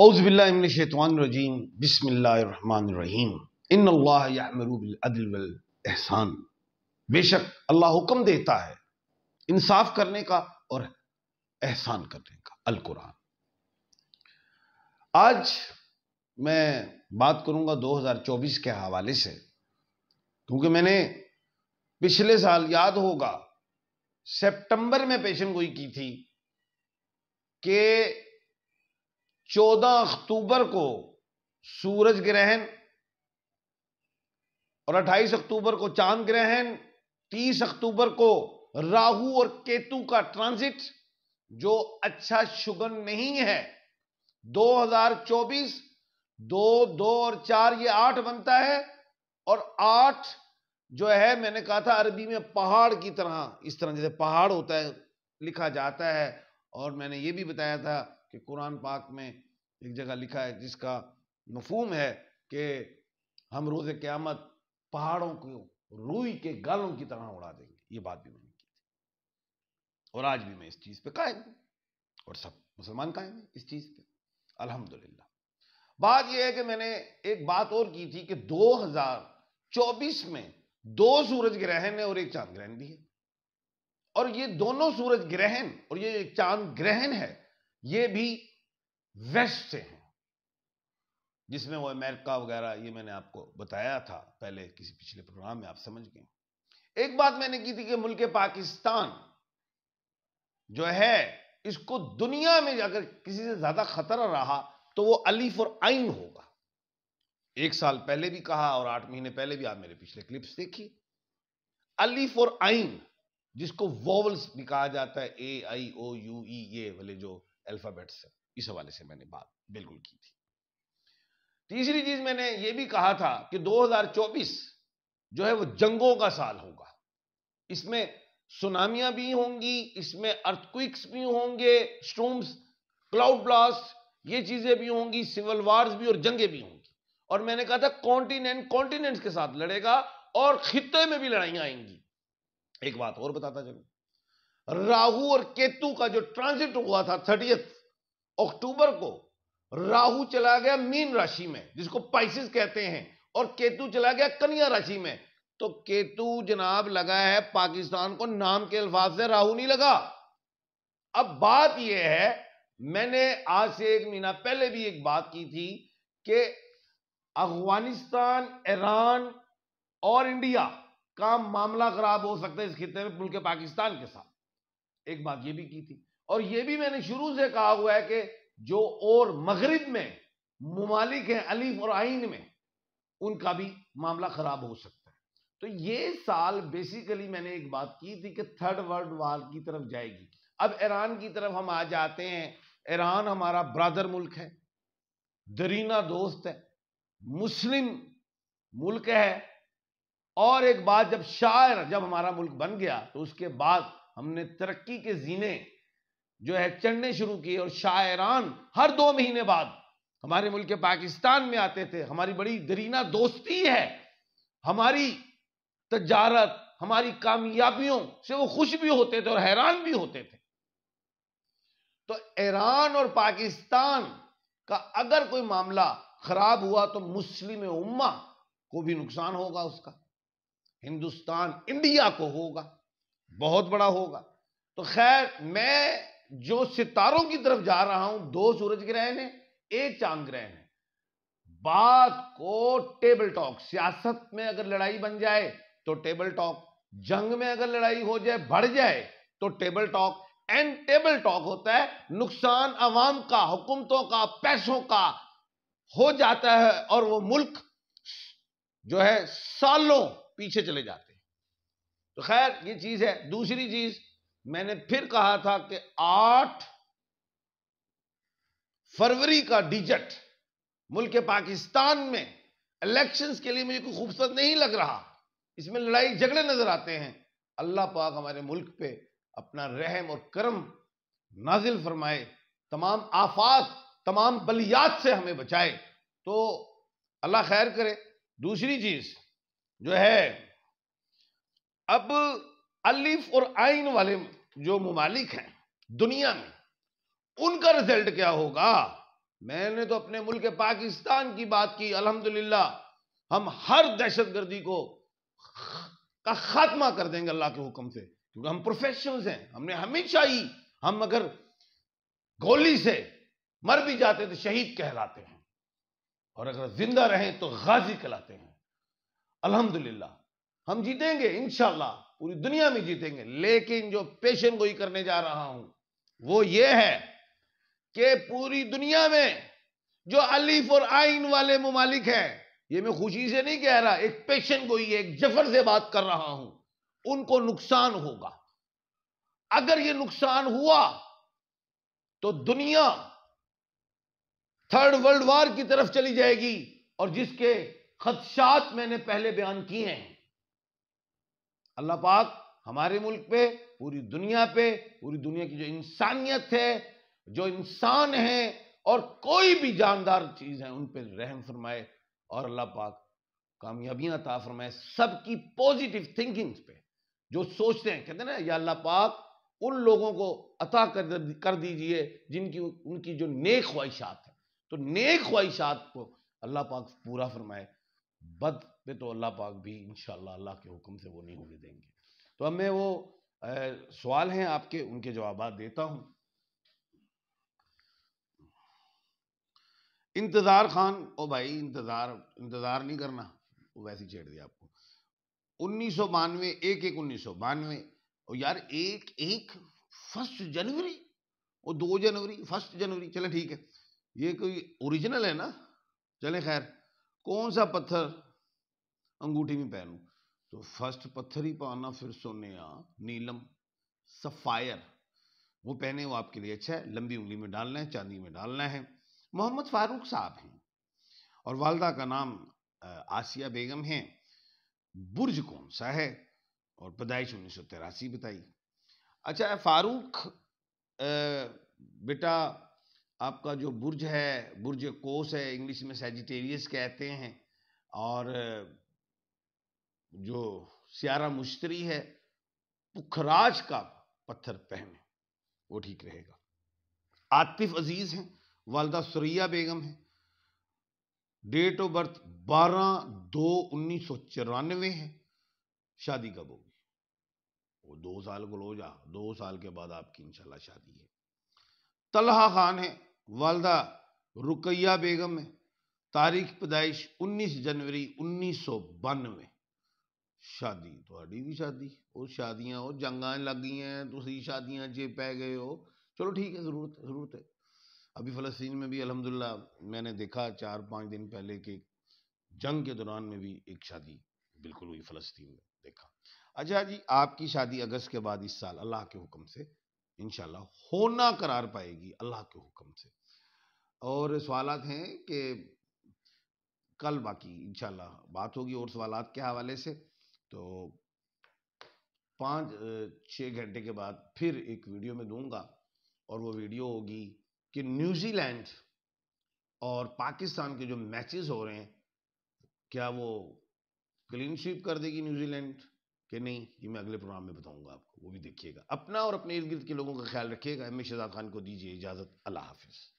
औज़बिल्लाशैतवानरजीम बसमीम इन अल्लाहमरूबलअदलहसान बेशक अल्लाह हुक्म देता है इंसाफ करने का और एहसान करने का अल कुरान आज मैं बात करूंगा 2024 के हवाले से क्योंकि मैंने पिछले साल याद होगा सितंबर में पेशन गोई की थी कि चौदह अक्टूबर को सूरज ग्रहण और 28 अक्टूबर को चांद ग्रहण 30 अक्टूबर को राहु और केतु का ट्रांजिट जो अच्छा शुगन नहीं है 2024 दो दो और चार ये आठ बनता है और आठ जो है मैंने कहा था अरबी में पहाड़ की तरह इस तरह जैसे पहाड़ होता है लिखा जाता है और मैंने ये भी बताया था कि कुरान पाक में एक जगह लिखा है जिसका मफहम है कि हम रोज़ क़्यामत पहाड़ों को रूई के गालों की तरह उड़ा देंगे ये बात भी मैंने की थी और आज भी मैं इस चीज़ पे कायम हूँ और सब मुसलमान कायम हैं इस चीज़ पे अल्हम्दुलिल्लाह बात यह है कि मैंने एक बात और की थी कि 2024 में दो सूरज ग्रहण है और एक चांद ग्रहण भी है और ये दोनों सूरज ग्रहण और ये एक चांद ग्रहण है ये भी वेस्ट से हैं जिसमें वो अमेरिका वगैरह ये मैंने आपको बताया था पहले किसी पिछले प्रोग्राम में आप समझ गए एक बात मैंने की थी कि मुल्क पाकिस्तान जो है इसको दुनिया में अगर किसी से ज्यादा खतरा रहा तो वो अलीफ और आइन होगा एक साल पहले भी कहा और आठ महीने पहले भी आप मेरे पिछले क्लिप्स देखिए अलीफ और आइन जिसको वोवल्स भी कहा जाता है ए आई ओ यू ई ये वाले जो अल्फ़ाबेट्स इस हवाले से मैंने बात बिल्कुल की थी तीसरी चीज मैंने ये भी कहा था कि 2024 जो है वो जंगों का साल होगा इसमें सुनामियां भी होंगी इसमें अर्थक्विक्स भी होंगे स्ट्रोम्स क्लाउड ब्लास्ट ये चीजें भी होंगी सिविल वार्स भी और जंगे भी होंगी और मैंने कहा था कॉन्टिनेंट कॉन्टिनेंट्स के साथ लड़ेगा और खिते में भी लड़ाइयां आएंगी एक बात और बताता चलू राहु और केतु का जो ट्रांजिट हुआ था थर्टी अक्टूबर को राहु चला गया मीन राशि में जिसको पाइसिस कहते हैं और केतु चला गया कन्या राशि में तो केतु जनाब लगा है पाकिस्तान को नाम के अल्फाज से राहु नहीं लगा अब बात यह है मैंने आज से एक महीना पहले भी एक बात की थी कि अफगानिस्तान ईरान और इंडिया का मामला खराब हो सकता है इस खिते में मुल्क पाकिस्तान के साथ एक बात ये भी की थी और ये भी मैंने शुरू से कहा हुआ है कि जो और मगरब में ममालिक हैं अलीफ और आइन में उनका भी मामला खराब हो सकता है तो ये साल बेसिकली मैंने एक बात की थी कि थर्ड वर्ल्ड वार की तरफ जाएगी अब ईरान की तरफ हम आ जाते हैं ईरान हमारा ब्रादर मुल्क है दरीना दोस्त है मुस्लिम मुल्क है और एक बात जब शायर जब हमारा मुल्क बन गया तो उसके बाद हमने तरक्की के जीने जो है चढ़ने शुरू किए और शायरान हर दो महीने बाद हमारे मुल्क पाकिस्तान में आते थे हमारी बड़ी दरीना दोस्ती है हमारी तजारत हमारी कामयाबियों से वो खुश भी होते थे और हैरान भी होते थे तो ईरान और पाकिस्तान का अगर कोई मामला खराब हुआ तो मुस्लिम उम्मा को भी नुकसान होगा उसका हिंदुस्तान इंडिया को होगा बहुत बड़ा होगा तो खैर मैं जो सितारों की तरफ जा रहा हूं दो सूरज ग्रहण है एक चांद ग्रहण है बात को टेबल टॉक सियासत में अगर लड़ाई बन जाए तो टेबल टॉक जंग में अगर लड़ाई हो जाए बढ़ जाए तो table talk and table talk होता है नुकसान अवाम का हुकूमतों का पैसों का हो जाता है और वो मुल्क जो है सालों पीछे चले जाते तो खैर ये चीज है दूसरी चीज मैंने फिर कहा था कि आठ फरवरी का डिजिट मुल्क पाकिस्तान में इलेक्शंस के लिए मुझे कोई खूबसूरत नहीं लग रहा इसमें लड़ाई झगड़े नजर आते हैं अल्लाह पाक हमारे मुल्क पे अपना रहम और करम नाजिल फरमाए तमाम आफात तमाम बलियात से हमें बचाए तो अल्लाह खैर करे दूसरी चीज जो है अब अलिफ और आइन वाले जो ममालिक हैं दुनिया में उनका रिजल्ट क्या होगा मैंने तो अपने मुल्क पाकिस्तान की बात की अल्हम्दुलिल्लाह हम हर दहशतगर्दी को का खात्मा कर देंगे अल्लाह के हुक्म से क्योंकि हम प्रोफेशनल्स हैं हमने हमेशा ही हम अगर गोली से मर भी जाते तो शहीद कहलाते हैं और अगर जिंदा रहें तो गाजी कहलाते हैं अल्हम्दुलिल्लाह हम जीतेंगे इनशाला पूरी दुनिया में जीतेंगे लेकिन जो पेशन गोई करने जा रहा हूं वो ये है कि पूरी दुनिया में जो अलीफ और आइन वाले ममालिक हैं ये मैं खुशी से नहीं कह रहा एक पेशन गोई एक जफर से बात कर रहा हूं उनको नुकसान होगा अगर ये नुकसान हुआ तो दुनिया थर्ड वर्ल्ड वार की तरफ चली जाएगी और जिसके खदशात मैंने पहले बयान किए हैं अल्लाह पाक हमारे मुल्क पे पूरी दुनिया पे पूरी दुनिया की जो इंसानियत है जो इंसान है और कोई भी जानदार चीज़ है उन पर रहम फरमाए और अल्लाह पाक कामयाबियां अता फरमाए सबकी पॉजिटिव थिंकिंग पे जो सोचते हैं कहते हैं ना या अल्लाह पाक उन लोगों को अता कर कर दीजिए जिनकी उनकी जो नेक ख्वाहिशात है तो नेक ख्वाहिशात को अल्लाह पाक पूरा फरमाए बद पे तो अल्लाह पाक भी इन अल्लाह के हुक्म से वो नहीं होने देंगे तो अब मैं वो सवाल हैं आपके उनके जवाब देता हूँ इंतज़ार खान ओ भाई इंतज़ार इंतज़ार नहीं करना वो वैसे छेड़ दिया आपको उन्नीस सौ बानवे एक एक उन्नीस सौ बानवे और यार एक एक फर्स्ट जनवरी और दो जनवरी फर्स्ट जनवरी चले ठीक है ये कोई ओरिजिनल है ना चले खैर कौन सा पत्थर अंगूठी में पहनूं तो फर्स्ट पत्थर ही पाना फिर आ नीलम सफायर वो पहने वो आपके लिए अच्छा है लंबी उंगली में डालना है चांदी में डालना है मोहम्मद फारूक साहब हैं और वालदा का नाम आसिया बेगम है बुर्ज कौन सा है और पैदाइश उन्नीस सौ तिरासी बताई अच्छा फारूक बेटा आपका जो बुर्ज है बुर्ज कोस है इंग्लिश में सेजिटेरियस कहते हैं और जो सियारा मुश्तरी है पुखराज का पत्थर पहने वो ठीक रहेगा आतिफ अजीज हैं वालदा सुरैया बेगम है डेट ऑफ बर्थ बारह दो उन्नीस सौ चौरानवे है शादी कब होगी वो दो साल को लो जा दो साल के बाद आपकी इंशाल्लाह शादी है तलहा खान है वालदा रुकैया बेगम है तारीख पैदाइश 19 जनवरी उन्नीस सौ बानवे शादी थोड़ी भी शादी ਸ਼ਾਦੀ ਉਹ और जंगा लग गई हैं ਤੁਸੀਂ ਸ਼ਾਦੀਆਂ जे पै गए हो चलो ठीक है ज़रूरत ज़रूरत है अभी फ़लस्तीन में भी अलहमदिल्ला मैंने देखा चार पाँच दिन पहले के जंग के दौरान में भी एक शादी बिल्कुल हुई फ़लस्तीन में देखा अच्छा जी आपकी शादी अगस्त के बाद इस साल अल्लाह के हुक्म से इन होना करार पाएगी अल्लाह के हुक्म से और सवाल हैं कि कल बाकी इनशाला बात होगी और सवाल के हवाले से तो पाँच छः घंटे के बाद फिर एक वीडियो में दूंगा और वो वीडियो होगी कि न्यूजीलैंड और पाकिस्तान के जो मैचेस हो रहे हैं क्या वो क्लीन स्वीप कर देगी न्यूजीलैंड कि नहीं ये मैं अगले प्रोग्राम में बताऊँगा आपको वो भी देखिएगा अपना और अपने इर्द गिर्द के लोगों का ख्याल रखिएगा एम ए शहजाद खान को दीजिए इजाज़त अल्लाह हाफिज़